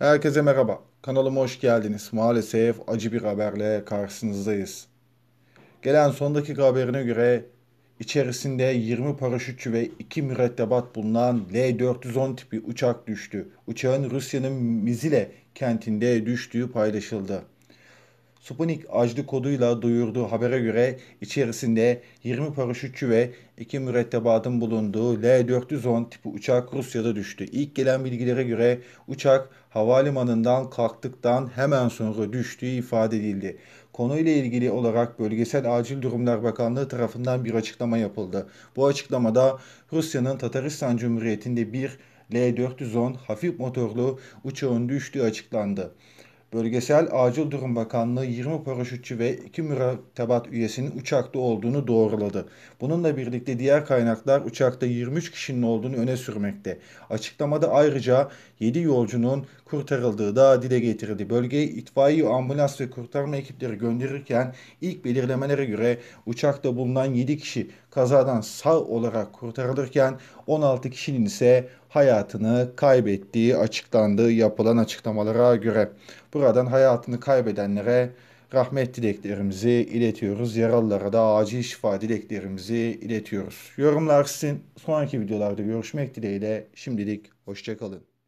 Herkese merhaba. Kanalıma hoş geldiniz. Maalesef acı bir haberle karşınızdayız. Gelen son dakika haberine göre içerisinde 20 paraşütçü ve 2 mürettebat bulunan L-410 tipi uçak düştü. Uçağın Rusya'nın Mizile kentinde düştüğü paylaşıldı. Sputnik acdı koduyla duyurduğu habere göre içerisinde 20 paraşütçü ve 2 mürettebatın bulunduğu L-410 tipi uçak Rusya'da düştü. İlk gelen bilgilere göre uçak havalimanından kalktıktan hemen sonra düştüğü ifade edildi. Konuyla ilgili olarak Bölgesel Acil Durumlar Bakanlığı tarafından bir açıklama yapıldı. Bu açıklamada Rusya'nın Tataristan Cumhuriyeti'nde bir L-410 hafif motorlu uçağın düştüğü açıklandı. Bölgesel Acil Durum Bakanlığı 20 paraşütçü ve 2 mürettebat üyesinin uçakta olduğunu doğruladı. Bununla birlikte diğer kaynaklar uçakta 23 kişinin olduğunu öne sürmekte. Açıklamada ayrıca 7 yolcunun kurtarıldığı da dile getirildi. Bölgeye itfaiye, ambulans ve kurtarma ekipleri gönderirken ilk belirlemelere göre uçakta bulunan 7 kişi kazadan sağ olarak kurtarılırken 16 kişinin ise hayatını kaybettiği açıklandığı yapılan açıklamalara göre. Buradan hayatını kaybedenlere rahmet dileklerimizi iletiyoruz. Yaralılara da acil şifa dileklerimizi iletiyoruz. Yorumlar sizin. Sonraki videolarda görüşmek dileğiyle. Şimdilik hoşçakalın.